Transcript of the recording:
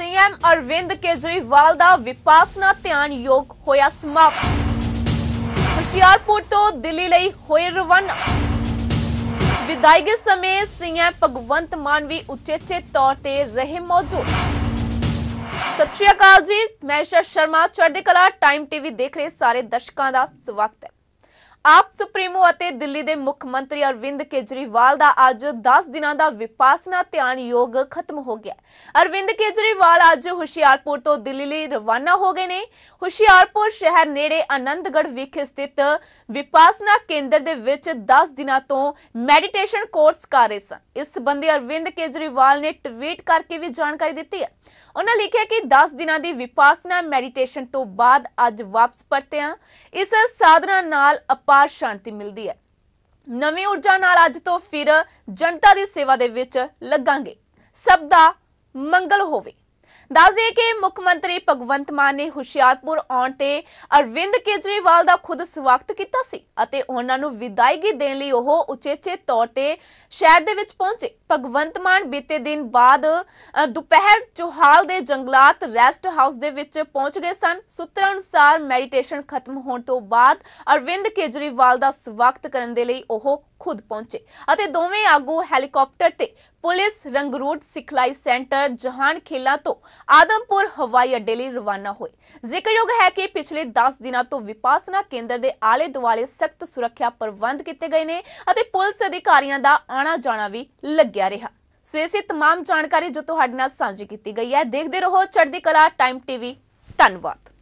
CM Arvind Kejriwal ਦਾ ਵਿਪਾਸਨਾ ਧਿਆਨ ਯੋਗ ਹੋਇਆ ਸਮਾਪਤ ਹੁਸ਼ਿਆਰਪੁਰ ਤੋਂ ਦਿੱਲੀ ਲਈ ਹੋਏ ਰਵਾਨਾ ਵਿਦਾਇਗੀ ਸਮੇਂ ਸੀਐਮ ਭਗਵੰਤ ਮਾਨ ਵੀ ਉੱਚੇਚੇ ਤੌਰ ਤੇ ਰਹੇ ਮੌਜੂਦ ਸਤਿ ਸ਼੍ਰੀ ਅਕਾਲ ਜੀ ਮੈਂ ਸ਼ਰਮਾ ਚੜ੍ਹਦੀ ਕਲਾ ਟਾਈਮ ਟੀਵੀ ਦੇਖ ਰਹੇ ਸਾਰੇ ਦਰਸ਼ਕਾਂ ਦਾ ਸਵਾਗਤ ਹੈ ਆਪ ਸੁਪਰੀਮੋ ਅਤੇ ਦਿੱਲੀ ਦੇ ਮੁੱਖ ਮੰਤਰੀ ਅਰਵਿੰਦ ਕੇਜਰੀਵਾਲ ਦਾ ਅੱਜ 10 ਦਿਨਾਂ ਦਾ ਵਿਪਾਸਨਾ ਧਿਆਨ ਯੋਗ ਖਤਮ ਹੋ ਗਿਆ ਅਰਵਿੰਦ ਕੇਜਰੀਵਾਲ ਅੱਜ ਹੁਸ਼ਿਆਰਪੁਰ ਤੋਂ ਦਿੱਲੀ ਲਈ ਰਵਾਨਾ ਹੋ ਗਏ ਨੇ ਹੁਸ਼ਿਆਰਪੁਰ ਸ਼ਹਿਰ ਨੇੜੇ ਆਨੰਦਗੜ ਵਿਖੇ ਸਥਿਤ ਵਿਪਾਸਨਾ ਕੇਂਦਰ ਦੇ ਵਿੱਚ 10 ਦਿਨਾਂ ਤੋਂ ਮੈਡੀਟੇਸ਼ਨ ਕੋਰਸ ਕਰ ਰਹੇ ਸਨ ਇਸ ਸੰਬੰਧੀ ਅਰਵਿੰਦ ਕੇਜਰੀਵਾਲ ਨੇ ਟਵੀਟ ਕਰਕੇ ਵੀ ਜਾਣਕਾਰੀ ਦਿੱਤੀ ਹੈ ਉਹਨਾਂ ਲਿਖਿਆ ਕਿ 10 ਦਿਨਾਂ ਦੀ ਵਿਪਾਸਨਾ ਮੈਡੀਟੇਸ਼ਨ ਤੋਂ ਬਾਅਦ ਅੱਜ ਵਾਪਸ ਪਰਤੇ ਆ ਇਸ ਸਾਧਨਾ ਨਾਲ ਅਪਾਰ ਸ਼ਾਂਤੀ ਮਿਲਦੀ ਹੈ ਨਵੀਂ ਊਰਜਾ ਨਾਲ ਅੱਜ ਤੋਂ ਫਿਰ ਜਨਤਾ ਦੀ ਸੇਵਾ ਦੇ ਵਿੱਚ ਲੱਗਾਂਗੇ ਸਭ ਦਾ ਮੰਗਲ ਹੋਵੇ ਦੱਸ ਦਈਏ ਕਿ ਮੁੱਖ ਮੰਤਰੀ ਭਗਵੰਤ ਮਾਨ ਨੇ ਹੁਸ਼ਿਆਰਪੁਰ ਆਉਣ ਤੇ ਅਰਵਿੰਦ ਕੇਜਰੀਵਾਲ ਦਾ ਖੁਦ ਸਵਾਗਤ ਕੀਤਾ ਸੀ ਅਤੇ ਉਹਨਾਂ ਨੂੰ ਵਿਦਾਇਗੀ ਦੇਣ ਲਈ ਉਹ ਉਚੇਚੇ ਤੌਰ ਤੇ ਸ਼ਹਿਰ ਦੇ ਵਿੱਚ ਪਹੁੰਚੇ ਭਗਵੰਤ ਮਾਨ ਬੀਤੇ ਦਿਨ ਬਾਅਦ ਦੁਪਹਿਰ ਚੋਹਾਲ ਦੇ ਜੰਗਲਾਤ ਰੈਸਟ ਹਾਊਸ ਦੇ ਵਿੱਚ ਪਹੁੰਚ ਗਏ ਸਨ ਸੂਤਰਾਂ ਅਨੁਸਾਰ ਮੈਡੀਟੇਸ਼ਨ ਖਤਮ ਹੋਣ ਤੋਂ ਬਾਅਦ ਅਰਵਿੰਦ ਕੇਜਰੀਵਾਲ ਦਾ ਸਵਾਗਤ ਕਰਨ ਦੇ ਲਈ ਉਹ ਖੁਦ ਪਹੁੰਚੇ ਅਤੇ ਦੋਵੇਂ ਆਗੂ ਹੈਲੀਕਾਪਟਰ ਤੇ ਪੁਲਿਸ ਰੰਗਰੂਟ ਸਿਖਲਾਈ ਸੈਂਟਰ ਜਹਾਨਖੇਲਾ ਤੋਂ ਆਦਮਪੁਰ ਹਵਾਈ ਅੱਡੇ ਲਈ ਰਵਾਨਾ ਹੋਏ ਜ਼ਿਕਰਯੋਗ ਹੈ ਕਿ ਪਿਛਲੇ 10 ਦਿਨਾਂ ਤੋਂ ਵਿਪਾਸਨਾ ਕੇਂਦਰ ਦੇ ਆਲੇ ਦੁਆਲੇ ਸਖਤ ਸੁਰੱਖਿਆ ਪ੍ਰਬੰਧ ਕੀਤੇ ਗਏ ਨੇ ਅਤੇ ਪੁਲਿਸ ਅਧਿਕਾਰੀਆਂ ਦਾ ਆਣਾ ਜਾਣਾ ਵੀ ਲੱਗਿਆ ਰਿਹਾ ਸੋ ਇਸੇ तमाम ਜਾਣਕਾਰੀ ਜੋ ਤੁਹਾਡੇ ਨਾਲ ਸਾਂਝੀ ਕੀਤੀ ਗਈ ਹੈ ਦੇਖਦੇ ਰਹੋ ਚੜ੍ਹਦੀ ਕਲਾ ਟਾਈਮ ਟੀਵੀ ਧੰਨਵਾਦ